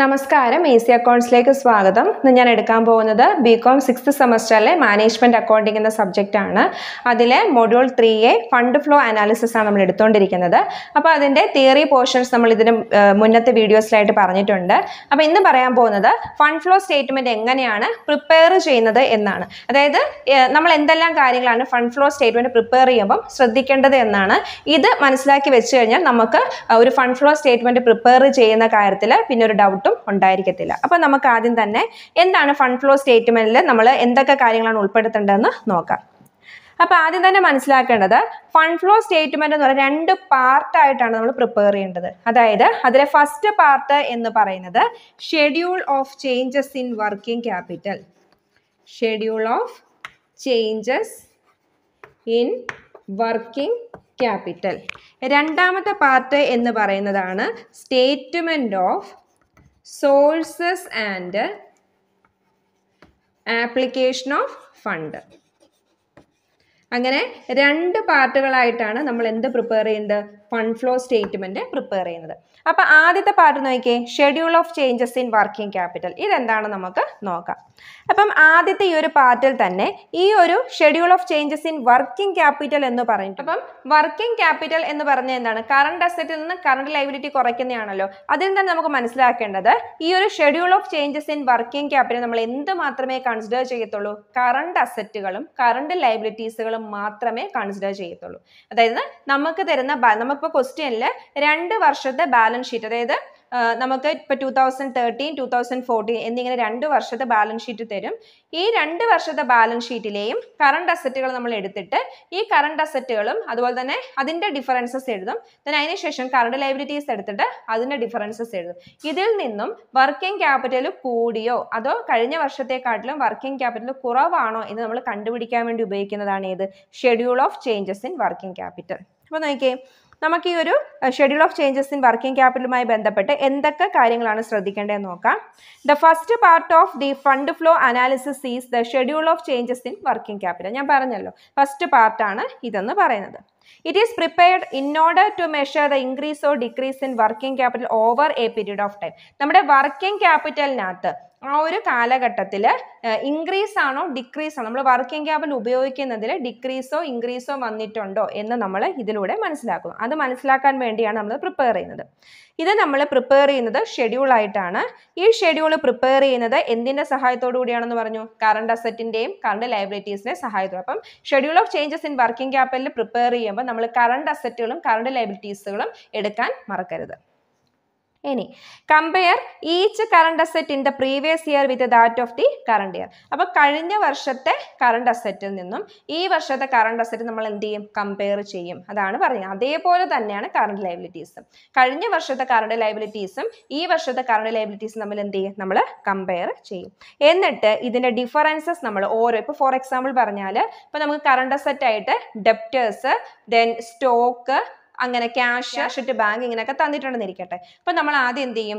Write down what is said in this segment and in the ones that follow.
നമസ്കാരം സി അക്കൗണ്ട്സിലേക്ക് സ്വാഗതം ഇന്ന് ഞാൻ എടുക്കാൻ പോകുന്നത് ബി കോം സിക്സ്ത് സെമസ്റ്ററിലെ മാനേജ്മെൻറ്റ് അക്കൗണ്ടിംഗ് എന്ന സബ്ജക്റ്റ് ആണ് അതിലെ module three A fund flow analysis ആണ് നമ്മൾ എടുത്തുകൊണ്ടിരിക്കുന്നത് അപ്പോൾ അതിൻ്റെ തിയറി പോർഷൻസ് നമ്മൾ ഇതിന് മുന്നത്തെ വീഡിയോസിലായിട്ട് പറഞ്ഞിട്ടുണ്ട് അപ്പോൾ ഇന്ന് പറയാൻ പോകുന്നത് ഫണ്ട് ഫ്ലോ സ്റ്റേറ്റ്മെൻറ്റ് എങ്ങനെയാണ് പ്രിപ്പയർ ചെയ്യുന്നത് എന്നാണ് അതായത് നമ്മൾ എന്തെല്ലാം കാര്യങ്ങളാണ് ഫണ്ട് ഫ്ലോ സ്റ്റേറ്റ്മെൻറ്റ് പ്രിപ്പയർ ചെയ്യുമ്പം ശ്രദ്ധിക്കേണ്ടത് എന്നാണ് ഇത് മനസ്സിലാക്കി വെച്ച് കഴിഞ്ഞാൽ നമുക്ക് ഒരു ഫണ്ട് ഫ്ലോ സ്റ്റേറ്റ്മെൻറ്റ് പ്രിപ്പയർ ചെയ്യുന്ന കാര്യത്തിൽ പിന്നെ ഒരു ഡൗട്ട് ഒട്ടും ഉണ്ടായിരിക്കത്തില്ല അപ്പോൾ നമുക്ക് ആദ്യം തന്നെ എന്താണ് ഫണ്ട് ഫ്ലോ സ്റ്റേറ്റ്മെൻറ്റിൽ നമ്മൾ എന്തൊക്കെ കാര്യങ്ങളാണ് ഉൾപ്പെടുത്തേണ്ടതെന്ന് നോക്കാം അപ്പോൾ ആദ്യം തന്നെ മനസ്സിലാക്കേണ്ടത് ഫണ്ട് ഫ്ലോ സ്റ്റേറ്റ്മെന്റ് എന്ന് പറയുന്നത് രണ്ട് പാർട്ടായിട്ടാണ് നമ്മൾ പ്രിപ്പയർ ചെയ്യേണ്ടത് അതായത് അതിലെ ഫസ്റ്റ് പാർട്ട് എന്ന് പറയുന്നത് schedule of changes in working capital schedule of changes in working capital രണ്ടാമത്തെ പാർട്ട് എന്ന് പറയുന്നതാണ് statement of sources and application of fund അങ്ങനെ രണ്ട് പാർട്ടുകളായിട്ടാണ് നമ്മൾ എന്ത് പ്രിപ്പയർ ചെയ്യുന്നത് ഫണ്ട് ഫ്ലോ സ്റ്റേറ്റ്മെൻറ്റ് പ്രിപ്പയർ ചെയ്യുന്നത് അപ്പോൾ ആദ്യത്തെ പാർട്ട് നോക്കിയേ schedule of changes in working capital ഇതെന്താണ് നമുക്ക് നോക്കാം അപ്പം ആദ്യത്തെ ഈ ഒരു പാർട്ടിൽ തന്നെ ഈ ഒരു schedule of changes in working capital എന്ന് പറയുന്നത് അപ്പം വർക്കിംഗ് ക്യാപിറ്റൽ എന്ന് പറഞ്ഞ എന്താണ് കറണ്ട് അസറ്റിൽ നിന്ന് കറണ്ട് ലൈബിലിറ്റി കുറയ്ക്കുന്നതാണല്ലോ അതിൽ തന്നെ നമുക്ക് മനസ്സിലാക്കേണ്ടത് ഈ ഒരു schedule of changes in working capital നമ്മൾ എന്ത് മാത്രമേ കൺസിഡർ ചെയ്യത്തുള്ളൂ കറണ്ട് അസറ്റുകളും കറണ്ട് ലൈബിലിറ്റീസുകളും മാത്രമേ കൺസിഡർ ചെയ്യത്തുള്ളൂ അതായത് നമുക്ക് തരുന്ന നമുക്ക് അപ്പോൾ ക്വസ്റ്റ്യനിൽ രണ്ട് വർഷത്തെ ബാലൻസ് ഷീറ്റ് അതായത് നമുക്ക് ഇപ്പോൾ two thousand thirteen two thousand fourteen എന്നിങ്ങനെ രണ്ട് വർഷത്തെ ബാലൻസ് ഷീറ്റ് തരും ഈ രണ്ട് വർഷത്തെ ബാലൻസ് ഷീറ്റിലെയും കറണ്ട് അസറ്റുകൾ നമ്മൾ എടുത്തിട്ട് ഈ കറണ്ട് അസറ്റുകളും അതുപോലെ തന്നെ അതിൻ്റെ ഡിഫറൻസസ് എഴുതും ദൻ അതിനുശേഷം കറണ്ട് ലൈബിലിറ്റീസ് എടുത്തിട്ട് അതിൻ്റെ ഡിഫറൻസസ് എഴുതും ഇതിൽ നിന്നും വർക്കിംഗ് ക്യാപിറ്റൽ കൂടിയോ അതോ കഴിഞ്ഞ വർഷത്തെക്കാട്ടിലും വർക്കിംഗ് ക്യാപിറ്റൽ കുറവാണോ എന്ന് നമ്മൾ കണ്ടുപിടിക്കാൻ വേണ്ടി ഉപയോഗിക്കുന്നതാണ് ഏത് schedule of changes in working capital അപ്പോൾ നോക്കിയേ നമുക്ക് ഈ ഒരു schedule of changes in working ക്യാപിറ്റലുമായി ബന്ധപ്പെട്ട് എന്തൊക്കെ കാര്യങ്ങളാണ് ശ്രദ്ധിക്കേണ്ടതെന്ന് നോക്കാം the first part of the fund flow analysis is the schedule of changes in working capital ഞാൻ പറഞ്ഞല്ലോ ഫസ്റ്റ് പാർട്ടാണ് ഇതെന്ന് പറയുന്നത് it is prepared in order to measure the increase or decrease in working capital over a period of time നമ്മുടെ working ക്യാപിറ്റലിനകത്ത് ആ ഒരു കാലഘട്ടത്തിൽ increase ആണോ ഡിക്രീസ് ആണോ നമ്മൾ വർക്കിംഗ് ക്യാപിറ്റൽ ഉപയോഗിക്കുന്നതിൽ ഡിക്രീസോ ഇൻക്രീസോ വന്നിട്ടുണ്ടോ എന്ന് നമ്മൾ ഇതിലൂടെ മനസ്സിലാക്കുന്നു അത് മനസ്സിലാക്കാൻ വേണ്ടിയാണ് നമ്മൾ പ്രിപ്പയർ ചെയ്യുന്നത് ഇത് നമ്മൾ പ്രിപ്പയർ ചെയ്യുന്നത് ഷെഡ്യൂൾ ആയിട്ടാണ് ഈ ഷെഡ്യൂൾ പ്രിപ്പയർ ചെയ്യുന്നത് എന്തിൻ്റെ സഹായത്തോടു കൂടിയാണെന്ന് പറഞ്ഞു കറണ്ട് അസറ്റിൻ്റെയും കറണ്ട് ലൈബിലിറ്റീസിൻ്റെ സഹായത്തോടെ അപ്പം schedule of changes in working ക്യാപിറ്റലിൽ പ്രിപ്പയർ ചെയ്യുമ്പോൾ നമ്മൾ കറണ്ട് അസറ്റുകളും കറണ്ട് ലൈബിലിറ്റീസുകളും എടുക്കാൻ മറക്കരുത് ഇനി compare each current asset in the previous year with that of the current year അപ്പോൾ കഴിഞ്ഞ വർഷത്തെ കറണ്ട് അസറ്റിൽ നിന്നും ഈ വർഷത്തെ കറണ്ട് അസറ്റ് നമ്മൾ എന്ത് ചെയ്യും കമ്പയർ ചെയ്യും അതാണ് പറഞ്ഞത് അതേപോലെ തന്നെയാണ് കറണ്ട് ലൈബിലിറ്റീസും കഴിഞ്ഞ വർഷത്തെ കറണ്ട് ലൈബിലിറ്റീസും ഈ വർഷത്തെ കറണ്ട് ലൈബിലിറ്റീസും നമ്മൾ എന്ത് ചെയ്യും നമ്മൾ കമ്പയർ ചെയ്യും എന്നിട്ട് ഇതിന്റെ ഡിഫറൻസസ് നമ്മൾ ഓരോ ഇപ്പൊ ഫോർ എക്സാമ്പിൾ പറഞ്ഞാൽ ഇപ്പൊ നമുക്ക് കറണ്ട് അസറ്റ് ആയിട്ട് ഡെപ്റ്റേഴ്സ് ദെൻ സ്റ്റോക്ക് അങ്ങനെ ക്യാഷ് ക്യാഷ് ബാങ്ക് ഇങ്ങനെയൊക്കെ തന്നിട്ടുണ്ടെന്ന് ഇരിക്കട്ടെ അപ്പൊ നമ്മൾ ആദ്യം എന്ത് ചെയ്യും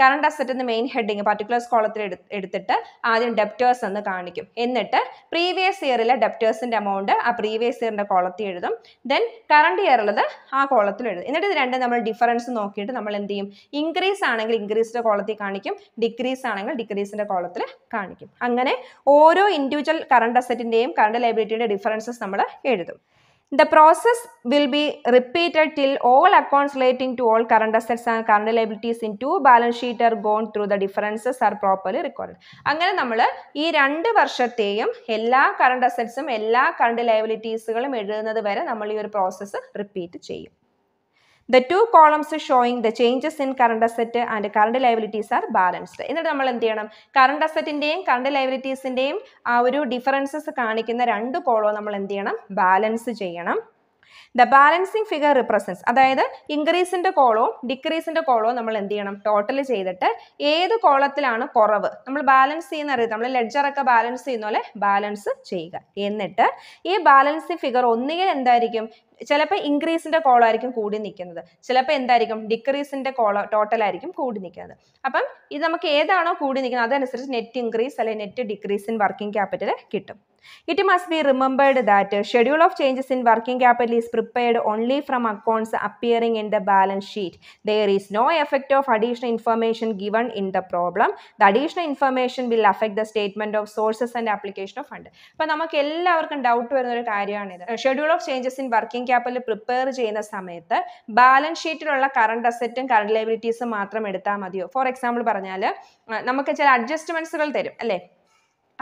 കറണ്ട് അസറ്റ് എന്ന് മെയിൻ ഹെഡിങ് പർട്ടിക്കുലർ കോളത്തിൽ എടുത്തിട്ട് ആദ്യം ഡെപ്റ്റേഴ്സ് എന്ന് കാണിക്കും എന്നിട്ട് പ്രീവിയസ് ഇയറിലെ ഡെപ്റ്റേഴ്സിന്റെ എമൗണ്ട് ആ പ്രീവിയസ് ഇയറിന്റെ കോളത്തിൽ എഴുതും ദെൻ കറണ്ട് ഉള്ളത് ആ കോളത്തിൽ എഴുതും എന്നിട്ട് ഇത് രണ്ടും നമ്മൾ ഡിഫറൻസ് നോക്കിയിട്ട് നമ്മൾ എന്ത് ചെയ്യും ഇൻക്രീസ് ആണെങ്കിൽ ഇൻക്രീസിന്റെ കോളത്തിൽ കാണിക്കും ഡിക്രീസ് ആണെങ്കിൽ ഡിക്രീസിന്റെ കോളത്തിൽ കാണിക്കും അങ്ങനെ ഓരോ ഇൻഡിവിജ്വൽ കറണ്ട് അസറ്റിന്റെയും കറണ്ട് ലൈബിലിറ്റിയുടെ ഡിഫറൻസസ് നമ്മൾ എഴുതും The process will be repeated till all accounts relating to all current assets and current liabilities in two balance sheet are gone through the differences are properly recorded. അങ്ങനെ നമ്മൾ ഈ രണ്ട് വർഷത്തെയും എല്ലാ current അസറ്റ്സും എല്ലാ current ലയബിലിറ്റീസുകളും എഴുതുന്നത് വരെ നമ്മൾ ഈ ഒരു പ്രോസസ്സ് റിപ്പീറ്റ് ചെയ്യും the two columns showing the changes in current asset and current liabilities are balanced. എന്നിട്ട് നമ്മൾ എന്ത് ചെയ്യണം കറണ്ട് അസറ്റിൻ്റെയും കറണ്ട് ലയബിലിറ്റീസിൻ്റെയും ആ ഒരു ഡിഫറൻസസ് കാണിക്കുന്ന രണ്ട് കോളവും നമ്മൾ എന്ത് ചെയ്യണം ബാലൻസ് ചെയ്യണം ദ ബാലൻസിങ് ഫിഗർ റിപ്രസെൻസ് അതായത് ഇൻക്രീസിൻ്റെ കോളോ ഡിക്രീസിൻ്റെ കോളോ നമ്മൾ എന്ത് ചെയ്യണം ടോട്ടൽ ചെയ്തിട്ട് ഏത് കോളത്തിലാണ് കുറവ് നമ്മൾ ബാലൻസ് ചെയ്യുന്ന അറിയാം നമ്മൾ ലെഡ്ജറൊക്കെ ബാലൻസ് ചെയ്യുന്ന പോലെ ബാലൻസ് ചെയ്യുക എന്നിട്ട് ഈ ബാലൻസിങ് ഫിഗർ ഒന്നുകിൽ എന്തായിരിക്കും ചിലപ്പോൾ ഇൻക്രീസിന്റെ കോളായിരിക്കും കൂടി നിൽക്കുന്നത് ചിലപ്പോൾ എന്തായിരിക്കും ഡിക്രീസിൻ്റെ കോള ടോട്ടൽ ആയിരിക്കും കൂടി നിൽക്കുന്നത് അപ്പം ഇത് നമുക്ക് ഏതാണോ കൂടി നിൽക്കുന്നത് അതനുസരിച്ച് നെറ്റ് ഇൻക്രീസ് അല്ലെങ്കിൽ net decrease in working capital കിട്ടും it must be remembered that schedule of changes in working capital is prepared only from accounts appearing in the balance sheet there is no effect of additional information given in the problem the additional information will affect the statement of sources and application of fund അപ്പോൾ നമുക്ക് എല്ലാവർക്കും doubt വരുന്ന ഒരു കാര്യമാണിത് schedule of changes in working capital prepare ചെയ്യുന്ന സമയത്ത് balance ഷീറ്റിലുള്ള current അസറ്റും കറണ്ട് ലൈബിലിറ്റീസും മാത്രം എടുത്താൽ മതിയോ ഫോർ എക്സാമ്പിൾ പറഞ്ഞാൽ നമുക്ക് ചില അഡ്ജസ്റ്റ്മെന്റ്സുകൾ തരും അല്ലേ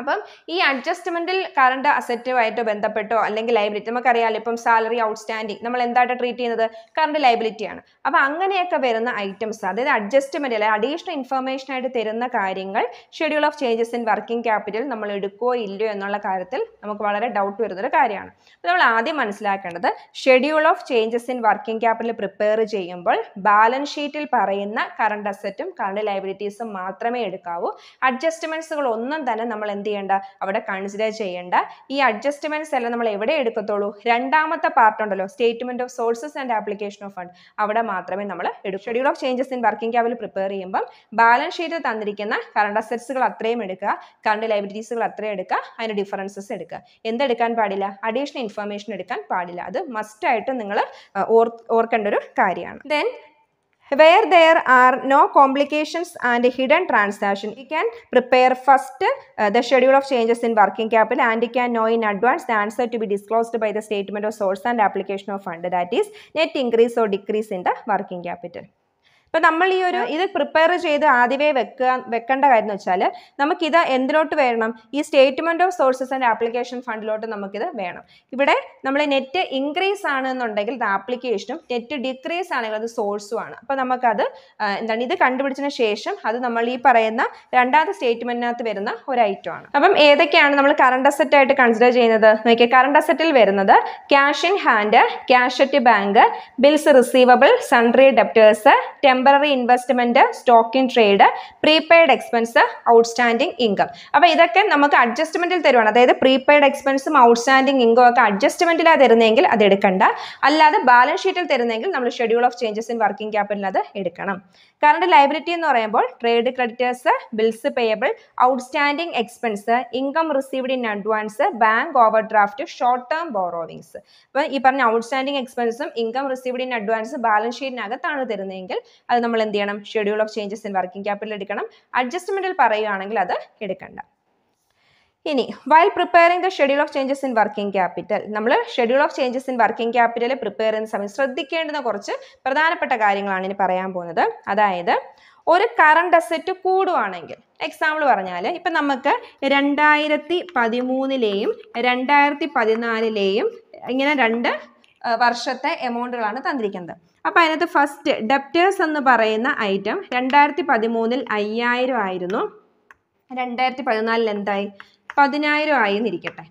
അപ്പം ഈ അഡ്ജസ്റ്റ്മെന്റിൽ കറണ്ട് അസറ്റുമായിട്ട് ബന്ധപ്പെട്ടോ അല്ലെങ്കിൽ ലൈബിലിറ്റി നമുക്കറിയാമല്ലോ ഇപ്പം സാലറി ഔട്ട്സ്റ്റാൻഡിങ് നമ്മൾ എന്തായിട്ട് ട്രീറ്റ് ചെയ്യുന്നത് കറണ്ട് ലൈബിലിറ്റിയാണ് അപ്പം അങ്ങനെയൊക്കെ വരുന്ന ഐറ്റംസ് അതായത് അഡ്ജസ്റ്റ്മെന്റ് അല്ലെങ്കിൽ അഡീഷണൽ ഇൻഫർമേഷൻ ആയിട്ട് തരുന്ന കാര്യങ്ങൾ schedule of changes in working capital നമ്മൾ എടുക്കുകയോ ഇല്ലയോ എന്നുള്ള കാര്യത്തിൽ നമുക്ക് വളരെ ഡൗട്ട് വരുന്നൊരു കാര്യമാണ് അപ്പോൾ നമ്മൾ ആദ്യം മനസ്സിലാക്കേണ്ടത് schedule of changes in working capital prepare ചെയ്യുമ്പോൾ ബാലൻസ് ഷീറ്റിൽ പറയുന്ന കറണ്ട് അസറ്റും കറണ്ട് ലൈബിലിറ്റീസും മാത്രമേ എടുക്കാവൂ അഡ്ജസ്റ്റ്മെന്റ്സുകൾ ഒന്നും തന്നെ നമ്മൾ എന്ത് എന്ത് ചെയ്യേണ്ട അവിടെ കൺസിഡർ ചെയ്യേണ്ട ഈ അഡ്ജസ്റ്റ്മെന്റ്സ് എല്ലാം നമ്മൾ എവിടെ എടുക്കത്തുള്ളൂ രണ്ടാമത്തെ പാർട്ട് ഉണ്ടല്ലോ statement of sources and application of fund അവിടെ മാത്രമേ നമ്മൾ എടുക്കൂ schedule of changes in working capital prepare ചെയ്യുമ്പം ബാലൻസ് ഷീറ്റ് തന്നിരിക്കുന്ന കറണ്ട് അസെറ്റ്സുകൾ അത്രയും എടുക്കുക കറണ്ട് ലൈബ്രറീസുകൾ അത്രയും എടുക്കുക അതിന് ഡിഫറൻസസ് എടുക്കുക എന്തെടുക്കാൻ പാടില്ല അഡീഷണൽ ഇൻഫർമേഷൻ എടുക്കാൻ പാടില്ല അത് ആയിട്ട് നിങ്ങൾ ഓർക്കേണ്ട ഒരു കാര്യമാണ് then where there are no complications and hidden transaction. You can prepare first uh, the schedule of changes in working capital and you can know in advance the answer to be disclosed by the statement of source and application of fund that is net increase or decrease in the working capital. ഇപ്പം നമ്മൾ ഈ ഒരു ഇത് prepare ചെയ്ത് ആദ്യമേ വെക്കുക വെക്കേണ്ട കാര്യം എന്ന് വെച്ചാൽ നമുക്കിത് എന്തിനോട്ട് വേണം ഈ statement of sources and application ഫണ്ടിലോട്ട് നമുക്കിത് വേണം ഇവിടെ നമ്മൾ നെറ്റ് ഇൻക്രീസ് ആണെന്നുണ്ടെങ്കിൽ ഇത് ആപ്ലിക്കേഷനും നെറ്റ് ഡിക്രീസ് ആണെങ്കിൽ അത് സോഴ്സും ആണ് അപ്പോൾ നമുക്കത് എന്താണ് ഇത് കണ്ടുപിടിച്ചതിന് ശേഷം അത് നമ്മൾ ഈ പറയുന്ന രണ്ടാമത്തെ സ്റ്റേറ്റ്മെൻറ്റിനകത്ത് വരുന്ന ഒരു ഐറ്റം ആണ് അപ്പം ഏതൊക്കെയാണ് നമ്മൾ കറണ്ട് അസറ്റ് ആയിട്ട് കൺസിഡർ ചെയ്യുന്നത് നോക്കിയാൽ കറണ്ട് അസറ്റിൽ വരുന്നത് cash in hand cash at bank bills receivable sundry debtors temporary investment stock in trade prepaid expense outstanding income അപ്പോൾ ഇതൊക്കെ നമുക്ക് അഡ്ജസ്റ്റ്മെന്റിൽ തരുവാണ് അതായത് പ്രീപെയ്ഡ് എക്സ്പെൻസും ഔട്ട്സ്റ്റാൻഡിംഗ് ഇൻകം ഒക്കെ അഡ്ജസ്റ്റ്മെന്റിലാണ് തരുന്നതെങ്കിൽ അത് എടുക്കണ്ട അല്ലാതെ ബാലൻസ് ഷീറ്റിൽ തരുന്നതെങ്കിൽ നമ്മൾ schedule of changes in working capital അത് എടുക്കണം കറണ്ട് ലൈബിലിറ്റി എന്ന് പറയുമ്പോൾ trade creditors bills payable outstanding expense income received in advance bank overdraft short term borrowings അപ്പോൾ ഈ പറഞ്ഞ ഔട്ട്സ്റ്റാൻഡിംഗ് എക്സ്പെൻസും income received in advance balance ഷീറ്റിനകത്താണ് തരുന്നതെങ്കിൽ അത് നമ്മൾ എന്ത് ചെയ്യണം schedule of changes in working capital എടുക്കണം അഡ്ജസ്റ്റ്മെന്റിൽ പറയുകയാണെങ്കിൽ അത് എടുക്കണ്ട ഇനി while preparing the schedule of changes in working capital നമ്മൾ schedule of changes in working capital prepare ചെയ്യുന്ന സമയം ശ്രദ്ധിക്കേണ്ടുന്ന കുറച്ച് പ്രധാനപ്പെട്ട കാര്യങ്ങളാണ് ഇനി പറയാൻ പോകുന്നത് അതായത് ഒരു കറണ്ട് അസറ്റ് കൂടുവാണെങ്കിൽ എക്സാമ്പിൾ പറഞ്ഞാൽ ഇപ്പം നമുക്ക് രണ്ടായിരത്തി പതിമൂന്നിലെയും രണ്ടായിരത്തി പതിനാലിലെയും ഇങ്ങനെ രണ്ട് വർഷത്തെ എമൗണ്ടുകളാണ് തന്നിരിക്കുന്നത് അപ്പോൾ അതിനകത്ത് ഫസ്റ്റ് ഡെപ്റ്റേഴ്സ് എന്ന് പറയുന്ന ഐറ്റം രണ്ടായിരത്തി പതിമൂന്നിൽ അയ്യായിരം ആയിരുന്നു രണ്ടായിരത്തി പതിനാലിൽ എന്തായി പതിനായിരം ആയി എന്നിരിക്കട്ടെ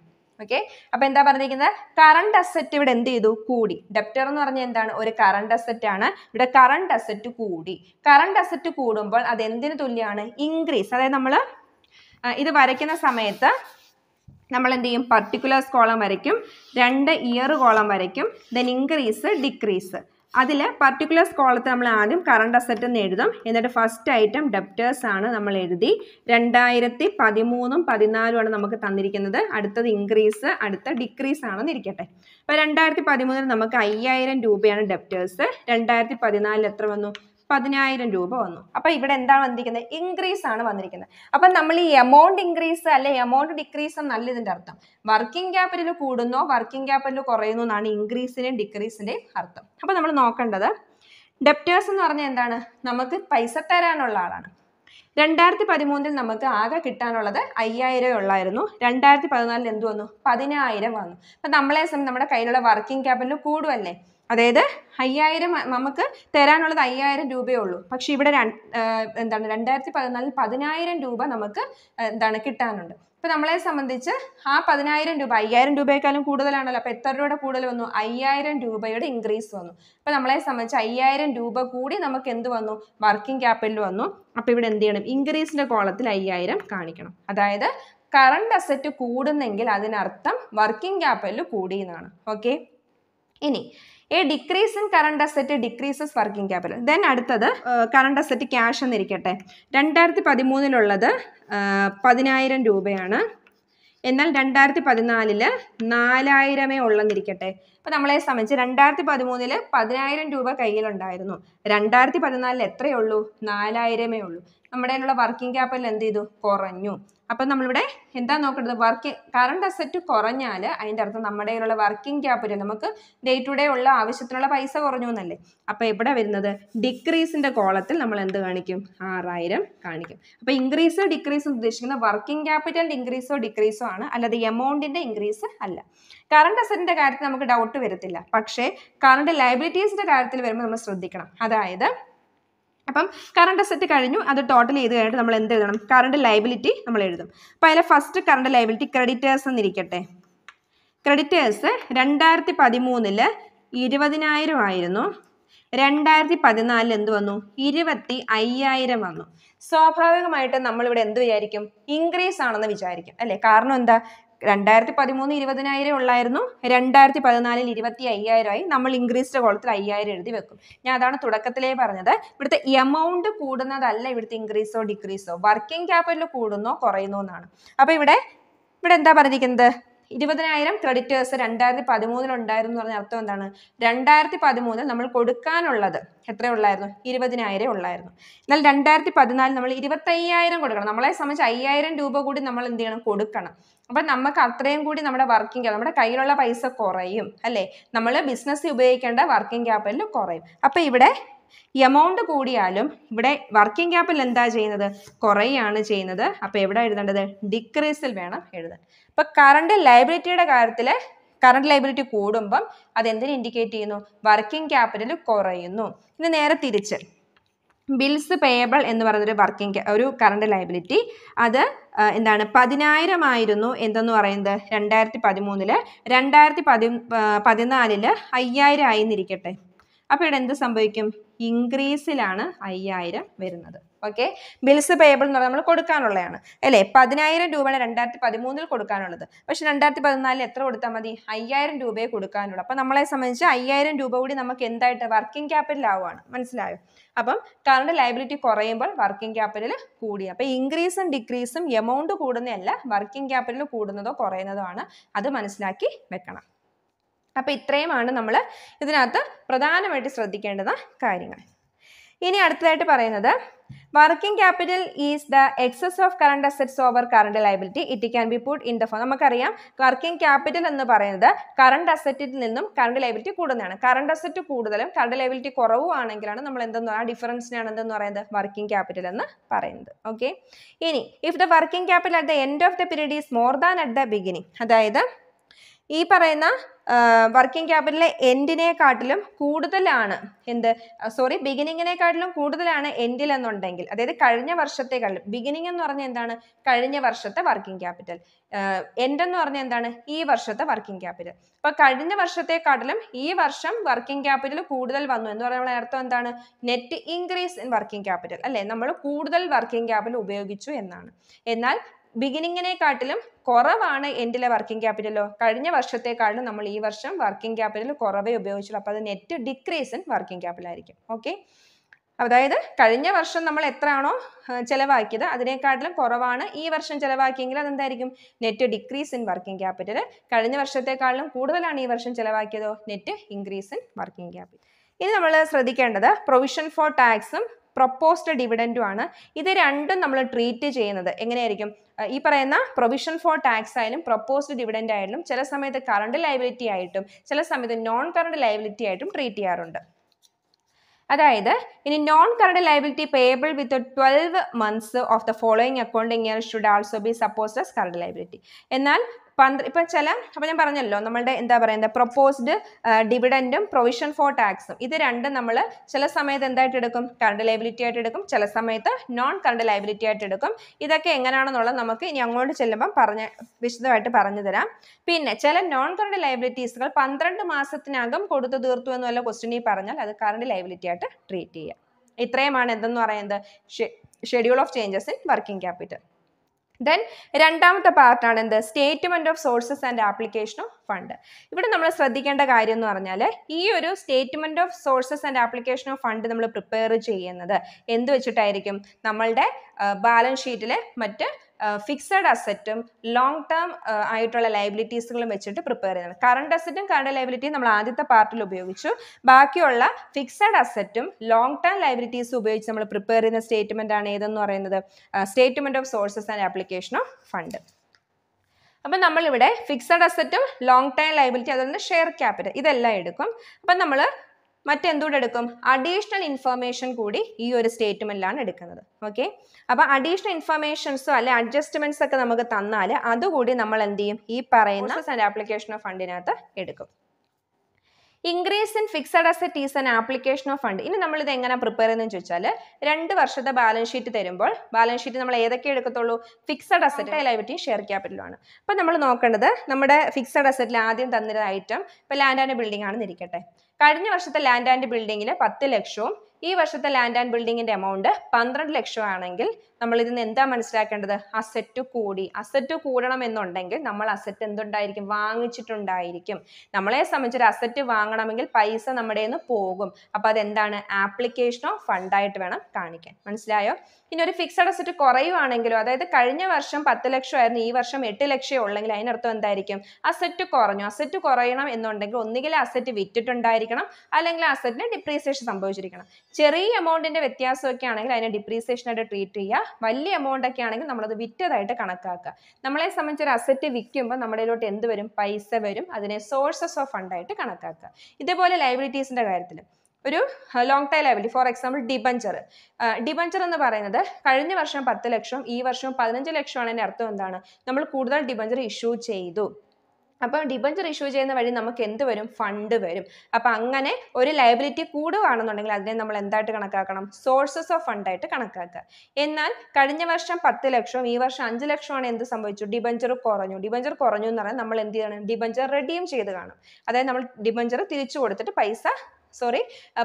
ഓക്കെ അപ്പൊ എന്താ പറഞ്ഞിരിക്കുന്നത് കറണ്ട് അസെറ്റ് ഇവിടെ എന്ത് ചെയ്തു കൂടി ഡെപ്റ്റർ എന്ന് പറഞ്ഞാൽ എന്താണ് ഒരു കറണ്ട് അസെറ്റ് ആണ് ഇവിടെ കറണ്ട് അസെറ്റ് കൂടി കറണ്ട് അസെറ്റ് കൂടുമ്പോൾ അത് എന്തിന് തുല്യമാണ് ഇൻക്രീസ് അതായത് നമ്മൾ ഇത് വരയ്ക്കുന്ന സമയത്ത് നമ്മൾ എന്ത് ചെയ്യും പർട്ടിക്കുലേഴ്സ് കോളം വരയ്ക്കും രണ്ട് ഇയർ കോളം വരയ്ക്കും ദെൻ ഇൻക്രീസ് ഡിക്രീസ് അതിൽ പർട്ടിക്കുലർ കോളത്ത് നമ്മൾ ആദ്യം കറണ്ട് അസറ്റ് എന്ന് എഴുതും എന്നിട്ട് ഫസ്റ്റ് ഐറ്റം ഡെപ്റ്റേഴ്സ് ആണ് നമ്മൾ എഴുതി രണ്ടായിരത്തി പതിമൂന്നും ആണ് നമുക്ക് തന്നിരിക്കുന്നത് അടുത്തത് ഇൻക്രീസ് അടുത്ത ഡിക്രീസ് ആണെന്ന് ഇരിക്കട്ടെ അപ്പോൾ രണ്ടായിരത്തി പതിമൂന്നിൽ നമുക്ക് അയ്യായിരം രൂപയാണ് ഡെപ്റ്റേഴ്സ് രണ്ടായിരത്തി പതിനാലിൽ എത്ര വന്നു പതിനായിരം രൂപ വന്നു അപ്പൊ ഇവിടെ എന്താണ് വന്നിരിക്കുന്നത് ഇൻക്രീസ് ആണ് വന്നിരിക്കുന്നത് അപ്പൊ നമ്മൾ ഈ എമൗണ്ട് ഇൻക്രീസ് അല്ലെ എമൗണ്ട് ഡിക്രീസ് എന്നല്ല ഇതിന്റെ അർത്ഥം വർക്കിംഗ് ക്യാപിറ്റൽ കൂടുന്നോ വർക്കിംഗ് ക്യാപിറ്റൽ കുറയുന്നു എന്നാണ് ഇൻക്രീസിന്റെയും ഡിക്രീസിന്റെയും അർത്ഥം അപ്പൊ നമ്മൾ നോക്കേണ്ടത് ഡെപ്റ്റേഴ്സ് എന്ന് പറഞ്ഞാൽ എന്താണ് നമുക്ക് പൈസ തരാനുള്ള ആളാണ് രണ്ടായിരത്തി പതിമൂന്നിൽ നമുക്ക് ആകെ കിട്ടാനുള്ളത് അയ്യായിരം ഉള്ളായിരുന്നു രണ്ടായിരത്തി പതിനാലിൽ എന്ത് വന്നു പതിനായിരം വന്നു അപ്പൊ നമ്മളെ സമയം നമ്മുടെ കയ്യിലുള്ള വർക്കിംഗ് ക്യാപിറ്റൽ കൂടുമല്ലേ അതായത് അയ്യായിരം നമുക്ക് തരാനുള്ളത് അയ്യായിരം രൂപയേ ഉള്ളൂ പക്ഷെ ഇവിടെ എന്താണ് രണ്ടായിരത്തി പതിനാലിൽ പതിനായിരം രൂപ നമുക്ക് എന്താണ് കിട്ടാനുണ്ട് ഇപ്പം നമ്മളെ സംബന്ധിച്ച് ആ പതിനായിരം രൂപ അയ്യായിരം രൂപയെക്കാളും കൂടുതലാണല്ലോ അപ്പോൾ എത്ര രൂപയുടെ കൂടുതൽ വന്നു അയ്യായിരം രൂപയുടെ ഇൻക്രീസ് വന്നു അപ്പോൾ നമ്മളെ സംബന്ധിച്ച് അയ്യായിരം രൂപ കൂടി നമുക്ക് എന്ത് വന്നു വർക്കിംഗ് ക്യാപിറ്റൽ വന്നു അപ്പോൾ ഇവിടെ എന്ത് ചെയ്യണം ഇൻക്രീസിൻ്റെ കോളത്തിൽ അയ്യായിരം കാണിക്കണം അതായത് കറണ്ട് അസറ്റ് കൂടുന്നെങ്കിൽ അതിനർത്ഥം വർക്കിംഗ് ക്യാപിറ്റൽ കൂടി എന്നാണ് ഓക്കെ ഇനി a decrease in current asset decreases working capital then അടുത്തത് കറണ്ട് അസെറ്റ് ക്യാഷ് എന്നിരിക്കട്ടെ രണ്ടായിരത്തി പതിമൂന്നിലുള്ളത് പതിനായിരം രൂപയാണ് എന്നാൽ രണ്ടായിരത്തി പതിനാലില് നാലായിരമേ ഉള്ളെന്നിരിക്കട്ടെ അപ്പോൾ നമ്മളെ സംബന്ധിച്ച് രണ്ടായിരത്തി പതിമൂന്നില് പതിനായിരം രൂപ കയ്യിലുണ്ടായിരുന്നു രണ്ടായിരത്തി പതിനാലിൽ എത്രയുള്ളൂ നാലായിരമേ ഉള്ളൂ നമ്മുടെ അതിനുള്ള വർക്കിംഗ് ക്യാപിറ്റൽ എന്ത് ചെയ്തു കുറഞ്ഞു അപ്പം നമ്മളിവിടെ എന്താ നോക്കേണ്ടത് വർക്ക് കറണ്ട് അസറ്റ് കുറഞ്ഞാൽ അതിൻ്റെ അർത്ഥം നമ്മുടെ കയ്യിലുള്ള വർക്കിംഗ് ക്യാപിറ്റൽ നമുക്ക് ഡേ ടു ഡേ ഉള്ള ആവശ്യത്തിനുള്ള പൈസ കുറഞ്ഞു എന്നല്ലേ അപ്പോൾ ഇവിടെ വരുന്നത് ഡിക്രീസിൻ്റെ കോളത്തിൽ നമ്മൾ എന്ത് കാണിക്കും ആറായിരം കാണിക്കും അപ്പോൾ ഇൻക്രീസ് ഡിക്രീസ് ഉദ്ദേശിക്കുന്ന വർക്കിംഗ് ക്യാപിറ്റലിൻ്റെ ഇൻക്രീസോ ഡിക്രീസോ ആണ് അല്ലാതെ എമൗണ്ടിൻ്റെ ഇൻക്രീസ് അല്ല കറണ്ട് അസറ്റിൻ്റെ കാര്യത്തിൽ നമുക്ക് ഡൗട്ട് വരത്തില്ല പക്ഷേ കറണ്ട് ലയബിലിറ്റീസിൻ്റെ കാര്യത്തിൽ വരുമ്പോൾ നമ്മൾ ശ്രദ്ധിക്കണം അതായത് അപ്പം കറണ്ട് അസറ്റ് കഴിഞ്ഞു അത് ടോട്ടൽ ചെയ്ത് കഴിഞ്ഞിട്ട് നമ്മൾ എന്ത് എഴുതണം കറണ്ട് ലൈബിലിറ്റി നമ്മൾ എഴുതും അപ്പം അതിലെ ഫസ്റ്റ് കറണ്ട് ലൈബിലിറ്റി ക്രെഡിറ്റേഴ്സ് എന്നിരിക്കട്ടെ ക്രെഡിറ്റേഴ്സ് രണ്ടായിരത്തി പതിമൂന്നില് ഇരുപതിനായിരം ആയിരുന്നു രണ്ടായിരത്തി പതിനാലിൽ എന്ത് വന്നു ഇരുപത്തി അയ്യായിരം വന്നു സ്വാഭാവികമായിട്ടും നമ്മളിവിടെ എന്ത് വിചാരിക്കും ഇൻക്രീസ് ആണെന്ന് വിചാരിക്കും അല്ലേ കാരണം എന്താ രണ്ടായിരത്തി പതിമൂന്ന് ഇരുപതിനായിരം ഉള്ളായിരുന്നു രണ്ടായിരത്തി പതിനാലിൽ ഇരുപത്തി അയ്യായിരമായി നമ്മൾ ഇൻക്രീസ്ഡ് കോളത്തിൽ അയ്യായിരം എഴുതി വെക്കും ഞാൻ അതാണ് തുടക്കത്തിലേ പറഞ്ഞത് ഇവിടുത്തെ എമൗണ്ട് കൂടുന്നതല്ല ഇവിടുത്തെ ഇൻക്രീസോ ഡിക്രീസോ വർക്കിംഗ് ക്യാപിറ്റൽ കൂടുന്നോ കുറയുന്നോ എന്നാണ് അപ്പോൾ ഇവിടെ ഇവിടെ എന്താ പറഞ്ഞിരിക്കുന്നത് ഇരുപതിനായിരം ക്രെഡിറ്റേഴ്സ് രണ്ടായിരത്തി പതിമൂന്നിൽ ഉണ്ടായിരുന്നു എന്ന് പറഞ്ഞ അർത്ഥം എന്താണ് രണ്ടായിരത്തി പതിമൂന്നിൽ നമ്മൾ കൊടുക്കാനുള്ളത് എത്ര ഉള്ളായിരുന്നു ഇരുപതിനായിരം ഉള്ളായിരുന്നു എന്നാൽ രണ്ടായിരത്തി പതിനാല് നമ്മൾ ഇരുപത്തയ്യായിരം കൊടുക്കണം നമ്മളെ സംബന്ധിച്ച് അയ്യായിരം രൂപ കൂടി നമ്മൾ എന്ത് ചെയ്യണം കൊടുക്കണം അപ്പൊ നമുക്ക് അത്രയും കൂടി നമ്മുടെ വർക്കിംഗ് നമ്മുടെ കയ്യിലുള്ള പൈസ കുറയും അല്ലേ നമ്മൾ ബിസിനസ് ഉപയോഗിക്കേണ്ട വർക്കിംഗ് ക്യാപിറ്റൽ കുറയും അപ്പൊ ഇവിടെ എമൗണ്ട് കൂടിയാലും ഇവിടെ വർക്കിംഗ് ക്യാപിറ്റൽ എന്താ ചെയ്യുന്നത് കുറയാണ് ചെയ്യുന്നത് അപ്പോൾ എവിടെ എഴുതേണ്ടത് ഡിക്രീസിൽ വേണം എഴുതാൻ ഇപ്പം കറണ്ട് ലൈബിലിറ്റിയുടെ കാര്യത്തിൽ കറണ്ട് ലൈബിലിറ്റി കൂടുമ്പം അതെന്തിനെ ഇൻഡിക്കേറ്റ് ചെയ്യുന്നു വർക്കിംഗ് ക്യാപിറ്റൽ കുറയുന്നു ഇനി നേരെ തിരിച്ച് ബിൽസ് പേയബിൾ എന്ന് പറയുന്നൊരു വർക്കിംഗ് ഒരു കറണ്ട് ലൈബിലിറ്റി അത് എന്താണ് പതിനായിരം ആയിരുന്നു എന്തെന്ന് പറയുന്നത് രണ്ടായിരത്തി പതിമൂന്നില് രണ്ടായിരത്തി പതി പതിനാലില് അയ്യായിരം ആയിന്നിരിക്കട്ടെ അപ്പോൾ ഇവിടെ എന്ത് സംഭവിക്കും ഇൻക്രീസിലാണ് അയ്യായിരം വരുന്നത് ഓക്കെ ബിൽസ് പേയബിൾ എന്ന് പറഞ്ഞാൽ നമ്മൾ കൊടുക്കാനുള്ളതാണ് അല്ലേ പതിനായിരം രൂപയാണ് രണ്ടായിരത്തി പതിമൂന്നിൽ കൊടുക്കാനുള്ളത് പക്ഷെ രണ്ടായിരത്തി പതിനാലിൽ എത്ര കൊടുത്താൽ മതി അയ്യായിരം രൂപയെ കൊടുക്കാനുള്ളൂ അപ്പം നമ്മളെ സംബന്ധിച്ച് അയ്യായിരം രൂപ കൂടി നമുക്ക് എന്തായിട്ട് വർക്കിംഗ് ക്യാപിറ്റൽ ആവുകയാണ് മനസ്സിലായോ അപ്പം കറണ്ട് ലയബിലിറ്റി കുറയുമ്പോൾ വർക്കിംഗ് ക്യാപിറ്റൽ കൂടി അപ്പം ഇൻക്രീസും ഡിക്രീസും എമൗണ്ട് കൂടുന്നതല്ല വർക്കിംഗ് ക്യാപിറ്റൽ കൂടുന്നതോ കുറയുന്നതോ ആണ് അത് മനസ്സിലാക്കി വെക്കണം അപ്പം ഇത്രയുമാണ് നമ്മൾ ഇതിനകത്ത് പ്രധാനമായിട്ട് ശ്രദ്ധിക്കേണ്ടുന്ന കാര്യങ്ങൾ ഇനി അടുത്തതായിട്ട് പറയുന്നത് working capital is the excess of current assets over current liability it can be put in the form നമുക്കറിയാം വർക്കിംഗ് ക്യാപിറ്റൽ എന്ന് പറയുന്നത് കറണ്ട് അസറ്റിൽ നിന്നും കറണ്ട് ലയബിലിറ്റി കൂടുന്നതാണ് കറണ്ട് അസറ്റ് കൂടുതലും കറണ്ട് ലയബിലിറ്റി കുറവുമാണെങ്കിലാണ് നമ്മൾ എന്തെന്ന് പറയുക ഡിഫറൻസിനാണ് എന്തെന്ന് പറയുന്നത് വർക്കിംഗ് ക്യാപിറ്റൽ എന്ന് പറയുന്നത് ഓക്കെ ഇനി if the working capital at the end of the period is more than at the beginning അതായത് ഈ പറയുന്ന വർക്കിംഗ് ക്യാപിറ്റലിലെ എൻഡിനെക്കാട്ടിലും കൂടുതലാണ് എന്ത് സോറി ബിഗിനിങ്ങിനെക്കാട്ടിലും കൂടുതലാണ് എൻഡിൽ എന്നുണ്ടെങ്കിൽ അതായത് കഴിഞ്ഞ വർഷത്തെ ബിഗിനിങ് എന്ന് പറഞ്ഞാൽ എന്താണ് കഴിഞ്ഞ വർഷത്തെ വർക്കിംഗ് ക്യാപിറ്റൽ എൻഡ് എന്ന് പറഞ്ഞാൽ എന്താണ് ഈ വർഷത്തെ വർക്കിംഗ് ക്യാപിറ്റൽ അപ്പൊ കഴിഞ്ഞ വർഷത്തെക്കാട്ടിലും ഈ വർഷം വർക്കിംഗ് ക്യാപിറ്റൽ കൂടുതൽ വന്നു എന്ന് പറയുമ്പോൾ അർത്ഥം എന്താണ് net increase in working capital അല്ലെ നമ്മൾ കൂടുതൽ വർക്കിംഗ് ക്യാപിറ്റൽ ഉപയോഗിച്ചു എന്നാണ് എന്നാൽ ബിഗിനിങ്ങിനെക്കാട്ടിലും കുറവാണ് എൻഡിലെ വർക്കിംഗ് ക്യാപിറ്റലോ കഴിഞ്ഞ വർഷത്തെക്കാളും നമ്മൾ ഈ വർഷം വർക്കിംഗ് ക്യാപിറ്റൽ കുറവേ ഉപയോഗിച്ചുള്ളൂ അപ്പോൾ അത് net decrease in working capital ആയിരിക്കും ഓക്കെ അതായത് കഴിഞ്ഞ വർഷം നമ്മൾ എത്രയാണോ ചിലവാക്കിയത് അതിനേക്കാട്ടിലും കുറവാണ് ഈ വർഷം ചിലവാക്കിയെങ്കിൽ അതെന്തായിരിക്കും net decrease in working capital കഴിഞ്ഞ വർഷത്തെക്കാളിലും കൂടുതലാണ് ഈ വർഷം ചിലവാക്കിയതോ net increase in working capital ഇനി നമ്മൾ ശ്രദ്ധിക്കേണ്ടത് പ്രൊവിഷൻ ഫോർ ടാക്സും പ്രൊപ്പോസ്ഡ് ഡിവിഡൻറ്റും ആണ് ഇത് രണ്ടും നമ്മൾ ട്രീറ്റ് ചെയ്യുന്നത് എങ്ങനെയായിരിക്കും ഈ പറയുന്ന പ്രൊവിഷൻ ഫോർ ടാക്സ് ആയാലും പ്രൊപ്പോസ്ഡ് ഡിവിഡൻ്റ് ആയാലും ചില സമയത്ത് കറണ്ട് ലയബിലിറ്റി ആയിട്ടും ചില സമയത്ത് നോൺ കറണ്ട് ലയബിലിറ്റി ആയിട്ടും ട്രീറ്റ് ചെയ്യാറുണ്ട് അതായത് ഇനി non current liability payable with twelve months of the following accounting year should also be suppose current liability എന്നാൽ പന്ത്ര ഇപ്പം ചില അപ്പം ഞാൻ പറഞ്ഞല്ലോ നമ്മളുടെ എന്താ പറയുന്നത് പ്രൊപ്പോസ്ഡ് ഡിവിഡൻറ്റും പ്രൊവിഷൻ ഫോർ ടാക്സും ഇത് രണ്ടും നമ്മൾ ചില സമയത്ത് എന്തായിട്ട് എടുക്കും കറണ്ട് ലയബിലിറ്റി ആയിട്ട് എടുക്കും ചില സമയത്ത് നോൺ കറണ്ട് ലയബിലിറ്റി ആയിട്ട് എടുക്കും ഇതൊക്കെ എങ്ങനെയാണെന്നുള്ളത് നമുക്ക് ഇനി അങ്ങോട്ട് ചെല്ലുമ്പം പറഞ്ഞ് വിശദമായിട്ട് പറഞ്ഞു തരാം പിന്നെ ചില നോൺ കറണ്ട് ലയബിലിറ്റീസുകൾ പന്ത്രണ്ട് മാസത്തിനകം കൊടുത്തു തീർത്തു എന്നുള്ള ക്വസ്റ്റ്യനിൽ പറഞ്ഞാൽ അത് കറണ്ട് ലയബിലിറ്റി ആയിട്ട് ട്രീറ്റ് ചെയ്യുക ഇത്രയുമാണ് എന്തെന്ന് പറയുന്നത് schedule of changes in working capital then രണ്ടാമത്തെ പാർട്ടാണ് എന്ത് statement of sources and application of fund ഇവിടെ നമ്മൾ ശ്രദ്ധിക്കേണ്ട കാര്യം എന്ന് പറഞ്ഞാൽ ഈ ഒരു statement of sources and application of fund നമ്മൾ പ്രിപ്പയർ ചെയ്യുന്നത് എന്ത് വെച്ചിട്ടായിരിക്കും നമ്മളുടെ ബാലൻസ് ഷീറ്റിലെ മറ്റ് ഫിക്സഡ് അസറ്റും ലോങ് ടേം ആയിട്ടുള്ള ലയബിലിറ്റീസുകളും വെച്ചിട്ട് പ്രിപ്പയർ ചെയ്യുന്നത് കറണ്ട് അസറ്റും കറണ്ട് ലയബിലിറ്റിയും നമ്മൾ ആദ്യത്തെ പാർട്ടിൽ ഉപയോഗിച്ചു ബാക്കിയുള്ള ഫിക്സഡ് അസറ്റും ലോങ് ടേം ലയബിലിറ്റീസും ഉപയോഗിച്ച് നമ്മൾ പ്രിപ്പയർ ചെയ്യുന്ന സ്റ്റേറ്റ്മെൻ്റ് ആണ് ഏതെന്ന് പറയുന്നത് statement of sources and application of fund അപ്പം നമ്മളിവിടെ ഫിക്സഡ് അസറ്റും ലോങ് ടേം ലൈബിലിറ്റി അതുപോലെ തന്നെ ഷെയർ ക്യാപിറ്റൽ ഇതെല്ലാം എടുക്കും അപ്പം നമ്മൾ മറ്റെന്തുകൂടെ എടുക്കും അഡീഷണൽ ഇൻഫർമേഷൻ കൂടി ഈ ഒരു സ്റ്റേറ്റ്മെൻറ്റിലാണ് എടുക്കുന്നത് ഓക്കെ അപ്പോൾ അഡീഷണൽ ഇൻഫർമേഷൻസോ അല്ലെ അഡ്ജസ്റ്റ്മെൻറ്റ്സ് ഒക്കെ നമുക്ക് തന്നാൽ അതുകൂടി നമ്മൾ എന്ത് ചെയ്യും ഈ പറയുന്ന ആപ്ലിക്കേഷൻ ഓഫ് ഫണ്ടിനകത്ത് എടുക്കും increase in fixed asset is an application of fund ഇനി നമ്മൾ ഇത് എങ്ങനെ പ്രിപ്പയർ ചെയ്യുന്നതെന്ന് ചോദിച്ചാൽ രണ്ട് വർഷത്തെ ബാലൻസ് ഷീറ്റ് തരുമ്പോൾ ബാലൻസ് ഷീറ്റ് നമ്മൾ ഏതൊക്കെ എടുക്കത്തുള്ളൂ ഫിക്സഡ് അസറ്റ് ലൈബിലിറ്റിയും ഷെയർ ക്യാപിറ്റലുമാണ് അപ്പോൾ നമ്മൾ നോക്കേണ്ടത് നമ്മുടെ ഫിക്സഡ് അസറ്റിൽ ആദ്യം തന്നിരുന്ന ഐറ്റം ഇപ്പോൾ ലാൻഡ് ആൻഡ് ബിൽഡിംഗ് ആണെന്നിരിക്കട്ടെ കഴിഞ്ഞ വർഷത്തെ ലാൻഡ് ആൻഡ് ബിൽഡിങ്ങിന് പത്ത് ലക്ഷവും ഈ വർഷത്തെ ലാൻഡ് ആൻഡ് ബിൽഡിങ്ങിന്റെ എമൗണ്ട് പന്ത്രണ്ട് ലക്ഷമാണെങ്കിൽ നമ്മൾ ഇതിൽ നിന്ന് എന്താ മനസ്സിലാക്കേണ്ടത് അസറ്റ് കൂടി അസറ്റ് കൂടണം എന്നുണ്ടെങ്കിൽ നമ്മൾ അസറ്റ് എന്തുണ്ടായിരിക്കും വാങ്ങിച്ചിട്ടുണ്ടായിരിക്കും നമ്മളെ സംബന്ധിച്ചൊരു അസറ്റ് വാങ്ങണമെങ്കിൽ പൈസ നമ്മുടെ നിന്ന് പോകും അപ്പോൾ അതെന്താണ് ആപ്ലിക്കേഷനോ ഫണ്ടായിട്ട് വേണം കാണിക്കാൻ മനസ്സിലായോ ഇനി ഒരു ഫിക്സഡ് അസറ്റ് കുറയുവാണെങ്കിലോ അതായത് കഴിഞ്ഞ വർഷം പത്ത് ആയിരുന്നു ഈ വർഷം എട്ട് ലക്ഷം ഉള്ളെങ്കിൽ അതിനർത്ഥം എന്തായിരിക്കും അസറ്റ് കുറഞ്ഞു അസറ്റ് കുറയണം എന്നുണ്ടെങ്കിൽ ഒന്നുകിൽ അസറ്റ് വിറ്റിട്ടുണ്ടായിരിക്കണം അല്ലെങ്കിൽ അസറ്റിന് ഡിപ്രീസിയേഷൻ സംഭവിച്ചിരിക്കണം ചെറിയ എമൗണ്ടിന്റെ വ്യത്യാസമൊക്കെ ആണെങ്കിൽ അതിനെ ഡിപ്രീസിയേഷനായിട്ട് ട്രീറ്റ് ചെയ്യുക വലിയ എമൗണ്ട് ഒക്കെ ആണെങ്കിൽ നമ്മളത് വിറ്റതായിട്ട് കണക്കാക്കുക നമ്മളെ സംബന്ധിച്ച് ഒരു അസറ്റ് വിൽക്കുമ്പോൾ ഇതിലോട്ട് എന്ത് വരും പൈസ വരും അതിനെ സോഴ്സസ് ഓഫ് ഫണ്ടായിട്ട് കണക്കാക്കുക ഇതേപോലെ ലൈബിലിറ്റീസിൻ്റെ കാര്യത്തിൽ ഒരു long time liability for example debenture debenture എന്ന് പറയുന്നത് കഴിഞ്ഞ വർഷം പത്ത് ലക്ഷം ഈ വർഷം പതിനഞ്ച് ലക്ഷമാണ് അതിൻ്റെ അർത്ഥം എന്താണ് നമ്മൾ കൂടുതൽ ഡിബഞ്ചർ ഇഷ്യൂ ചെയ്തു അപ്പോൾ ഡിബഞ്ചർ ഇഷ്യൂ ചെയ്യുന്ന വഴി നമുക്ക് എന്ത് വരും ഫണ്ട് വരും അപ്പോൾ അങ്ങനെ ഒരു ലയബിലിറ്റി കൂടുകയാണെന്നുണ്ടെങ്കിൽ അതിനെ നമ്മൾ എന്തായിട്ട് കണക്കാക്കണം സോഴ്സസ് ഓഫ് ഫണ്ട് ആയിട്ട് കണക്കാക്കുക എന്നാൽ കഴിഞ്ഞ വർഷം പത്ത് ലക്ഷവും ഈ വർഷം അഞ്ച് ലക്ഷമാണ് എന്ത് സംഭവിച്ചു ഡിബഞ്ചർ കുറഞ്ഞു ഡിബഞ്ചർ കുറഞ്ഞു എന്ന് പറഞ്ഞാൽ നമ്മൾ എന്ത് ചെയ്യണം ഡിബഞ്ചർ റെഡീം ചെയ്ത് കാണും അതായത് നമ്മൾ ഡിബഞ്ചർ തിരിച്ചു കൊടുത്തിട്ട് പൈസ സോറി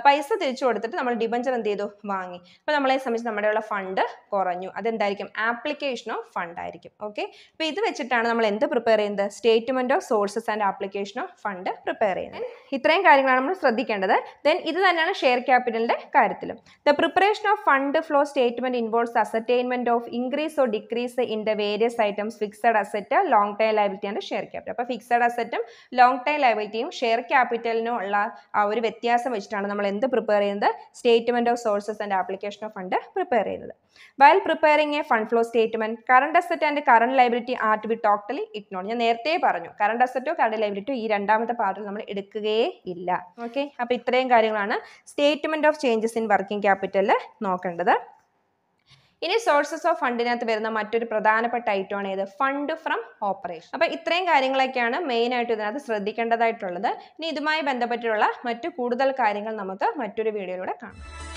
പൈസ തിരിച്ചു കൊടുത്തിട്ട് നമ്മൾ ഡിബഞ്ചർ എന്ത് ചെയ്തു വാങ്ങി അപ്പോൾ നമ്മളെ സംബന്ധിച്ച് ഉള്ള ഫണ്ട് കുറഞ്ഞു അതെന്തായിരിക്കും ആപ്ലിക്കേഷൻ ഓഫ് ഫണ്ട് ആയിരിക്കും ഓക്കെ അപ്പോൾ ഇത് വെച്ചിട്ടാണ് നമ്മൾ എന്ത് പ്രിപ്പയർ ചെയ്യുന്നത് statement of sources and application of fund prepare ചെയ്യുന്നത് ഇത്രയും കാര്യങ്ങളാണ് നമ്മൾ ശ്രദ്ധിക്കേണ്ടത് ദെൻ ഇത് തന്നെയാണ് ഷെയർ ക്യാപിറ്റലിൻ്റെ കാര്യത്തിലും the preparation of fund flow statement involves ascertainment of increase or decrease in the various items fixed asset long time liability and share capital അപ്പോൾ ഫിക്സഡ് അസറ്റും ലോങ് ടൈം ലൈബിലിറ്റിയും ഷെയർ ക്യാപിറ്റലിനും ഉള്ള ആ ഒരു വ്യത്യാസം വ്യത്യാസം വെച്ചിട്ടാണ് നമ്മൾ എന്ത് പ്രിപ്പയർ ചെയ്യുന്നത് statement of sources and application of fund prepare ചെയ്യുന്നത് while preparing a fund flow statement current asset and current liability are to be totally ignore ഞാൻ നേരത്തെ പറഞ്ഞു കറണ്ട് അസറ്റോ കറണ്ട് ലൈബിലിറ്റിയോ ഈ രണ്ടാമത്തെ പാർട്ടിൽ നമ്മൾ എടുക്കുകയേ ഇല്ല ഓക്കെ അപ്പോൾ ഇത്രയും കാര്യങ്ങളാണ് statement of changes in working ക്യാപിറ്റലിൽ നോക്കേണ്ടത് ഇനി സോഴ്സസ് ഓഫ് ഫണ്ടിനകത്ത് വരുന്ന മറ്റൊരു പ്രധാനപ്പെട്ട ആണ് ഏത് ഫണ്ട് ഫ്രം ഓപ്പറേഷൻ അപ്പോൾ ഇത്രയും കാര്യങ്ങളൊക്കെയാണ് ആയിട്ട് ഇതിനകത്ത് ശ്രദ്ധിക്കേണ്ടതായിട്ടുള്ളത് ഇനി ഇതുമായി ബന്ധപ്പെട്ടുള്ള മറ്റു കൂടുതൽ കാര്യങ്ങൾ നമുക്ക് മറ്റൊരു വീഡിയോയിലൂടെ കാണാം